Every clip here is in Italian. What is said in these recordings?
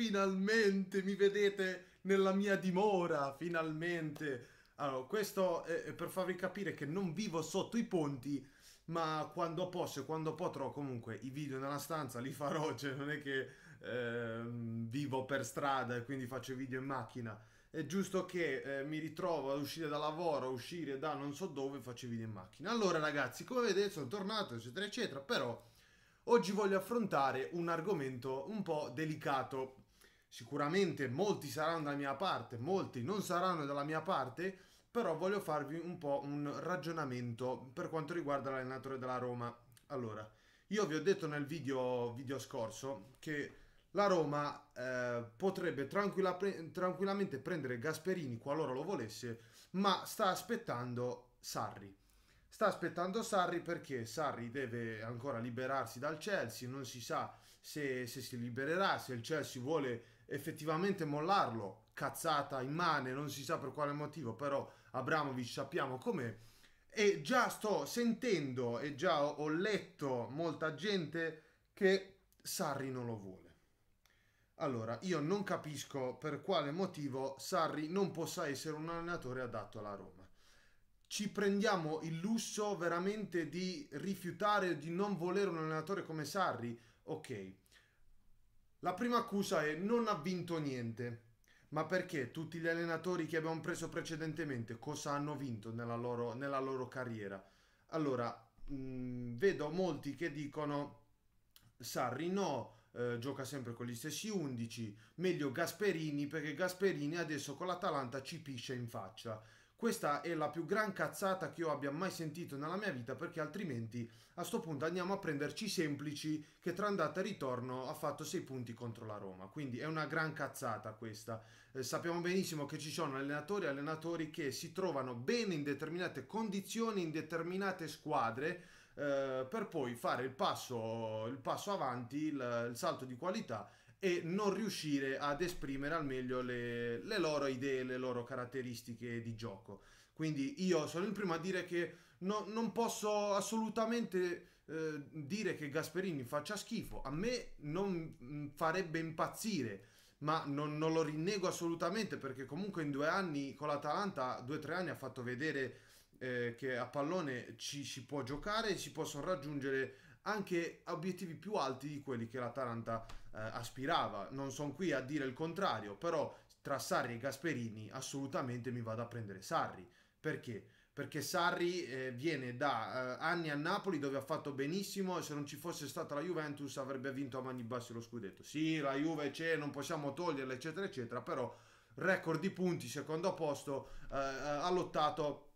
finalmente mi vedete nella mia dimora, finalmente. Allora, questo è per farvi capire che non vivo sotto i ponti, ma quando posso e quando potrò comunque i video nella stanza li farò, cioè non è che eh, vivo per strada e quindi faccio video in macchina. È giusto che eh, mi ritrovo ad uscire da lavoro, a uscire da non so dove e faccio video in macchina. Allora ragazzi, come vedete sono tornato, eccetera, eccetera, però oggi voglio affrontare un argomento un po' delicato Sicuramente molti saranno dalla mia parte, molti non saranno dalla mia parte, però voglio farvi un po' un ragionamento per quanto riguarda l'allenatore della Roma. Allora, io vi ho detto nel video, video scorso che la Roma eh, potrebbe tranquilla, pre tranquillamente prendere Gasperini qualora lo volesse, ma sta aspettando Sarri. Sta aspettando Sarri perché Sarri deve ancora liberarsi dal Chelsea, non si sa se, se si libererà, se il Chelsea vuole effettivamente mollarlo, cazzata immane, non si sa per quale motivo, però Abramovic sappiamo com'è. E già sto sentendo e già ho, ho letto molta gente che Sarri non lo vuole. Allora, io non capisco per quale motivo Sarri non possa essere un allenatore adatto alla Roma. Ci prendiamo il lusso veramente di rifiutare, di non volere un allenatore come Sarri? Ok, la prima accusa è non ha vinto niente. Ma perché tutti gli allenatori che abbiamo preso precedentemente cosa hanno vinto nella loro, nella loro carriera? Allora, mh, mm, vedo molti che dicono Sarri no, eh, gioca sempre con gli stessi 11, meglio Gasperini perché Gasperini adesso con l'Atalanta ci pisce in faccia questa è la più gran cazzata che io abbia mai sentito nella mia vita perché altrimenti a sto punto andiamo a prenderci semplici che tra andata e ritorno ha fatto 6 punti contro la Roma. Quindi è una gran cazzata questa. Eh, sappiamo benissimo che ci sono allenatori e allenatori che si trovano bene in determinate condizioni, in determinate squadre eh, per poi fare il passo, il passo avanti, il, il salto di qualità e non riuscire ad esprimere al meglio le, le loro idee, le loro caratteristiche di gioco. Quindi io sono il primo a dire che no, non posso assolutamente eh, dire che Gasperini faccia schifo. A me non mm, farebbe impazzire, ma non, non lo rinnego assolutamente perché comunque in due anni con l'Atalanta, due o tre anni ha fatto vedere eh, che a pallone ci si può giocare e si possono raggiungere anche a obiettivi più alti di quelli che l'Atalanta eh, aspirava. Non sono qui a dire il contrario, però tra Sarri e Gasperini assolutamente mi vado a prendere Sarri. Perché? Perché Sarri eh, viene da eh, anni a Napoli dove ha fatto benissimo e se non ci fosse stata la Juventus avrebbe vinto a mani basse lo scudetto. Sì, la Juve c'è, non possiamo toglierla, eccetera, eccetera, però record di punti, secondo posto, eh, eh, ha lottato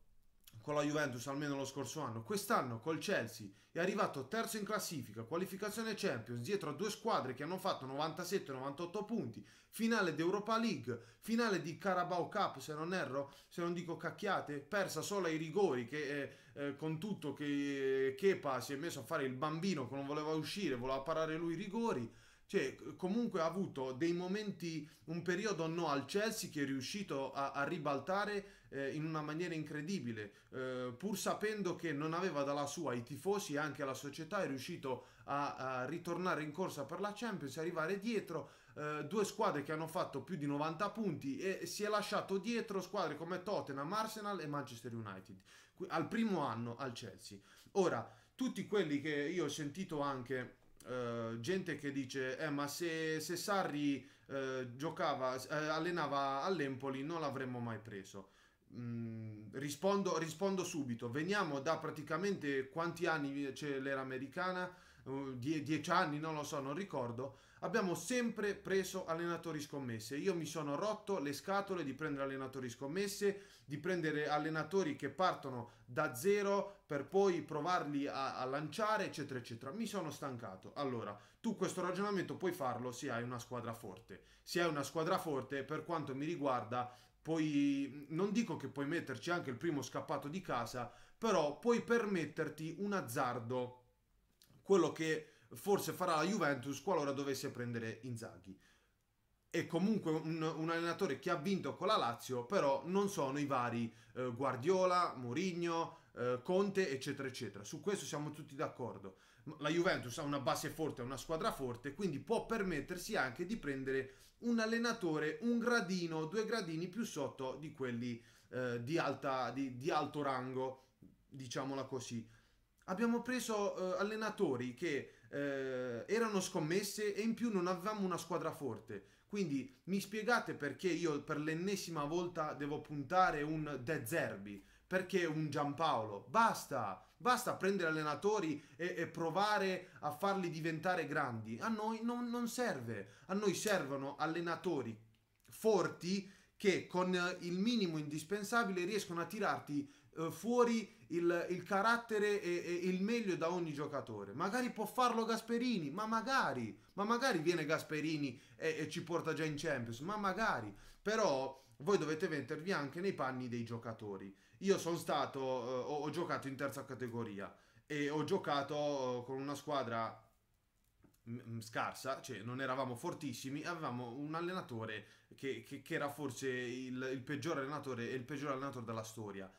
con la Juventus almeno lo scorso anno, quest'anno col Chelsea è arrivato terzo in classifica, qualificazione Champions, dietro a due squadre che hanno fatto 97-98 punti, finale d'Europa League, finale di Carabao Cup se non erro, se non dico cacchiate, persa solo ai rigori che eh, eh con tutto che eh, Kepa si è messo a fare il bambino che non voleva uscire, voleva parare lui i rigori, cioè, comunque ha avuto dei momenti, un periodo no al Chelsea che è riuscito a, a ribaltare eh, in una maniera incredibile, eh, pur sapendo che non aveva dalla sua i tifosi e anche la società, è riuscito a, a ritornare in corsa per la Champions, arrivare dietro, eh, due squadre che hanno fatto più di 90 punti e si è lasciato dietro squadre come Tottenham, Arsenal e Manchester United, al primo anno al Chelsea. Ora, tutti quelli che io ho sentito anche eh, gente che dice, eh, ma se, se Sarri eh, giocava, eh, allenava all'Empoli non l'avremmo mai preso. Mm, rispondo, rispondo subito, veniamo da praticamente quanti anni c'è l'era americana? Eh, die, dieci anni, non lo so, non ricordo, abbiamo sempre preso allenatori scommesse. Io mi sono rotto le scatole di prendere allenatori scommesse, di prendere allenatori che partono da zero per poi provarli a, a lanciare, eccetera, eccetera. Mi sono stancato. Allora, tu questo ragionamento puoi farlo se hai una squadra forte. Se hai una squadra forte, per quanto mi riguarda, poi non dico che puoi metterci anche il primo scappato di casa, però puoi permetterti un azzardo quello che forse farà la Juventus qualora dovesse prendere Inzaghi. È comunque un, un allenatore che ha vinto con la Lazio, però non sono i vari eh, Guardiola, Mourinho, eh, Conte, eccetera, eccetera. Su questo siamo tutti d'accordo. La Juventus ha una base forte, una squadra forte, quindi può permettersi anche di prendere un allenatore un gradino, due gradini più sotto di quelli eh, di, alta, di, di alto rango, diciamola così abbiamo preso eh, allenatori che eh, erano scommesse e in più non avevamo una squadra forte. Quindi mi spiegate perché io per l'ennesima volta devo puntare un De Zerbi? Perché un Giampaolo? Basta! Basta prendere allenatori e, e provare a farli diventare grandi. A noi non, non serve. A noi servono allenatori forti che con eh, il minimo indispensabile riescono a tirarti eh, fuori il, il carattere e, e, il meglio da ogni giocatore. Magari può farlo Gasperini, ma magari, ma magari viene Gasperini e, e ci porta già in Champions, ma magari. Però voi dovete mettervi anche nei panni dei giocatori. Io sono stato, eh, ho, ho giocato in terza categoria e ho giocato con una squadra scarsa, cioè non eravamo fortissimi, avevamo un allenatore che, che, che era forse il, il peggior allenatore e il peggior allenatore della storia.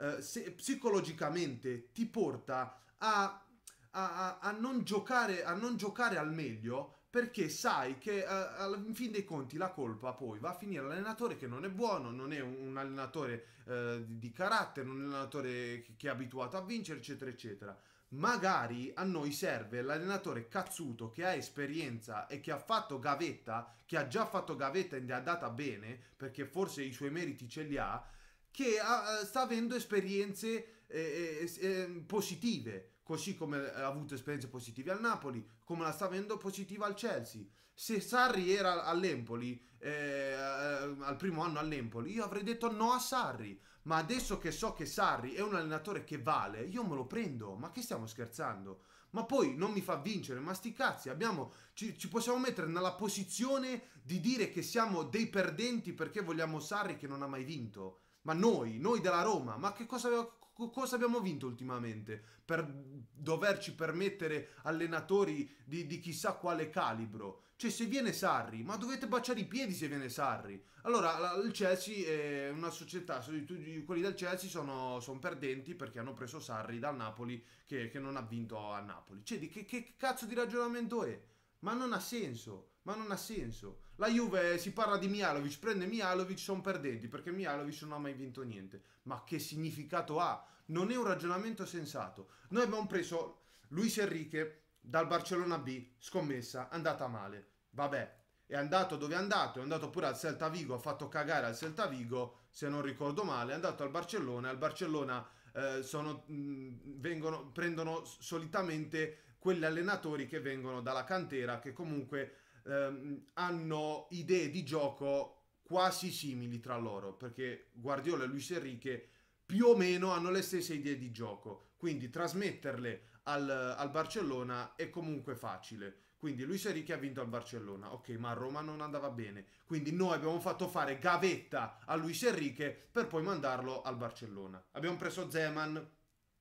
Uh, se, psicologicamente ti porta a, a, a, non giocare, a, non giocare, al meglio perché sai che uh, in fin dei conti la colpa poi va a finire all'allenatore che non è buono, non è un, un allenatore uh, di, di carattere, un allenatore che, che è abituato a vincere, eccetera, eccetera magari a noi serve l'allenatore cazzuto che ha esperienza e che ha fatto gavetta, che ha già fatto gavetta e ne è andata bene, perché forse i suoi meriti ce li ha, che ha, ah, ah, sta avendo esperienze eh, eh, eh positive così come ha avuto esperienze positive al Napoli, come la sta avendo positiva al Chelsea. Se Sarri era all'Empoli, eh, eh, al primo anno all'Empoli, io avrei detto no a Sarri, ma adesso che so che Sarri è un allenatore che vale, io me lo prendo, ma che stiamo scherzando? Ma poi non mi fa vincere, ma sti cazzi, abbiamo, ci, ci possiamo mettere nella posizione di dire che siamo dei perdenti perché vogliamo Sarri che non ha mai vinto. Ma noi, noi della Roma, ma che cosa, cosa abbiamo vinto ultimamente per doverci permettere allenatori di, di, chissà quale calibro? Cioè, se viene Sarri, ma dovete baciare i piedi se viene Sarri. Allora, il Chelsea è una società, quelli del Chelsea sono, sono perdenti perché hanno preso Sarri dal Napoli che, che, non ha vinto a Napoli. Cioè, di, che, che cazzo di ragionamento è? Ma non ha senso, ma non ha senso. La Juve eh, si parla di Mialovic, prende Mialovic, sono perdenti perché Mialovic non ha mai vinto niente. Ma che significato ha? Non è un ragionamento sensato. Noi abbiamo preso Luis Enrique dal Barcellona B, scommessa, andata male. Vabbè, è andato dove è andato, è andato pure al Celta Vigo, ha fatto cagare al Celta Vigo, se non ricordo male, è andato al Barcellona, al Barcellona eh, sono, mh, vengono, prendono solitamente quegli allenatori che vengono dalla cantera, che comunque ehm, hanno idee di gioco quasi simili tra loro, perché Guardiola e Luis Enrique più o meno hanno le stesse idee di gioco, quindi trasmetterle al, al Barcellona è comunque facile. Quindi Luis Enrique ha vinto al Barcellona, ok, ma a Roma non andava bene. Quindi noi abbiamo fatto fare gavetta a Luis Enrique per poi mandarlo al Barcellona. Abbiamo preso Zeman,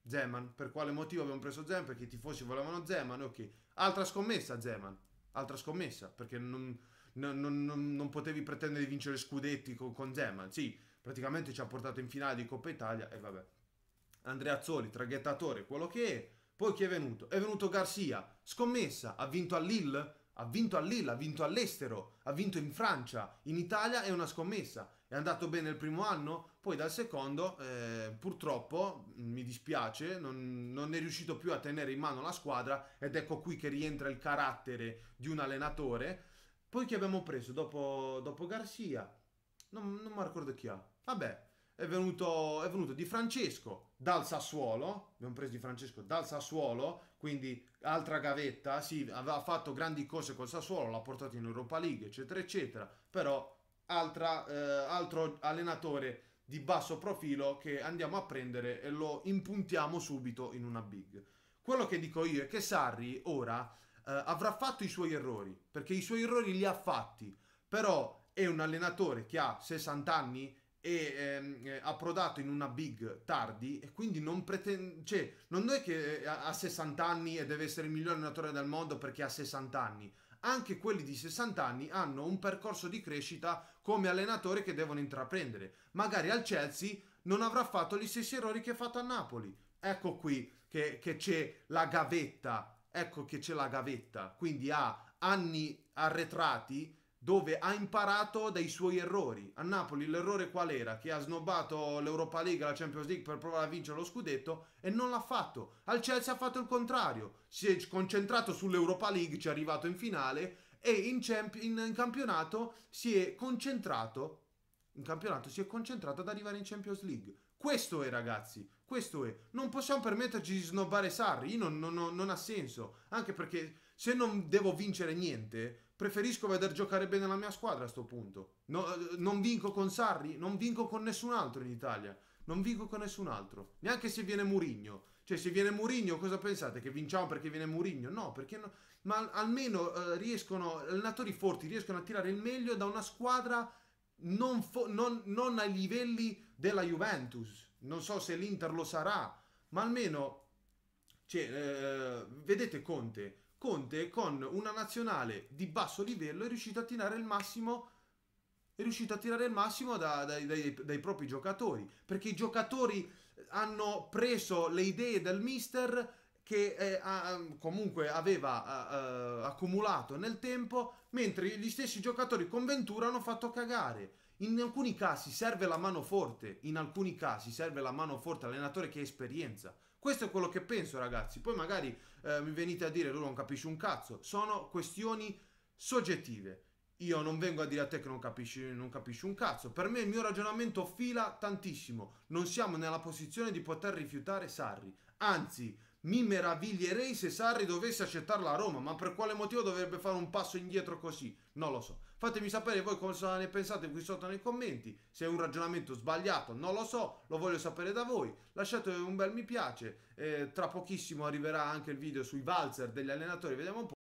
Zeman. Per quale motivo abbiamo preso Zeman? Perché i tifosi volevano Zeman, ok. Altra scommessa Zeman, altra scommessa, perché non, non, non, non potevi pretendere di vincere scudetti con, con, Zeman. Sì, praticamente ci ha portato in finale di Coppa Italia e vabbè. Andreazzoli, traghettatore, quello che è. Poi chi è venuto? È venuto Garcia, scommessa, ha vinto a Lille ha vinto a Lille, ha vinto all'estero, ha vinto in Francia, in Italia è una scommessa. È andato bene il primo anno, poi dal secondo eh, purtroppo mm, mi dispiace, non, non, è riuscito più a tenere in mano la squadra ed ecco qui che rientra il carattere di un allenatore. Poi chi abbiamo preso dopo, dopo Garcia? Non, non mi ricordo chi ha. Vabbè, è venuto, è venuto Di Francesco dal Sassuolo, abbiamo preso Di Francesco dal Sassuolo, quindi altra gavetta, sì, aveva fatto grandi cose col Sassuolo, l'ha portato in Europa League, eccetera, eccetera, però altra, eh, altro allenatore di basso profilo che andiamo a prendere e lo impuntiamo subito in una big. Quello che dico io è che Sarri ora eh, avrà fatto i suoi errori, perché i suoi errori li ha fatti, però è un allenatore che ha 60 anni e ehm, eh, approdato in una big tardi e quindi non pretende cioè non è che eh, ha 60 anni e deve essere il miglior allenatore del mondo perché ha 60 anni anche quelli di 60 anni hanno un percorso di crescita come allenatore che devono intraprendere magari al Chelsea non avrà fatto gli stessi errori che ha fatto a Napoli ecco qui che, che c'è la gavetta ecco che c'è la gavetta quindi ha anni arretrati dove ha imparato dai suoi errori. A Napoli l'errore qual era? Che ha snobbato l'Europa League, la Champions League per provare a vincere lo scudetto e non l'ha fatto. Al Chelsea ha fatto il contrario, si è concentrato sull'Europa League, ci è arrivato in finale e in, champ- in, in campionato si è concentrato in campionato si è concentrato ad arrivare in Champions League. Questo è, ragazzi. Questo è. Non possiamo permetterci di snobbare Sarri. Non, non, non, non ha senso. Anche perché se non devo vincere niente, preferisco veder giocare bene la mia squadra a sto punto. No, eh, non vinco con Sarri, non vinco con nessun altro in Italia. Non vinco con nessun altro. Neanche se viene Murigno. Cioè, se viene Murigno, cosa pensate? Che vinciamo perché viene Murigno? No, perché no. Ma almeno eh, riescono, allenatori forti riescono a tirare il meglio da una squadra non, fo- non, non ai livelli della Juventus. Non so se l'Inter lo sarà, ma almeno... Cioè, eh, vedete Conte, Conte con una nazionale di basso livello è riuscito a tirare il massimo è riuscito a tirare il massimo da, dai, dai, dai, propri giocatori perché i giocatori hanno preso le idee del mister che eh, ha, comunque aveva eh, eh, accumulato nel tempo mentre gli stessi giocatori con Ventura hanno fatto cagare in alcuni casi serve la mano forte in alcuni casi serve la mano forte allenatore che ha esperienza questo è quello che penso, ragazzi. Poi magari eh, mi venite a dire, tu non capisci un cazzo. Sono questioni soggettive. Io non vengo a dire a te che non capisci, non capisci un cazzo. Per me il mio ragionamento fila tantissimo. Non siamo nella posizione di poter rifiutare Sarri. Anzi, mi meraviglierei se Sarri dovesse accettare la Roma, ma per quale motivo dovrebbe fare un passo indietro così? Non lo so. Fatemi sapere voi cosa ne pensate qui sotto nei commenti, se è un ragionamento sbagliato non lo so, lo voglio sapere da voi, lasciate un bel mi piace, eh, tra pochissimo arriverà anche il video sui valzer degli allenatori, vediamo un po'.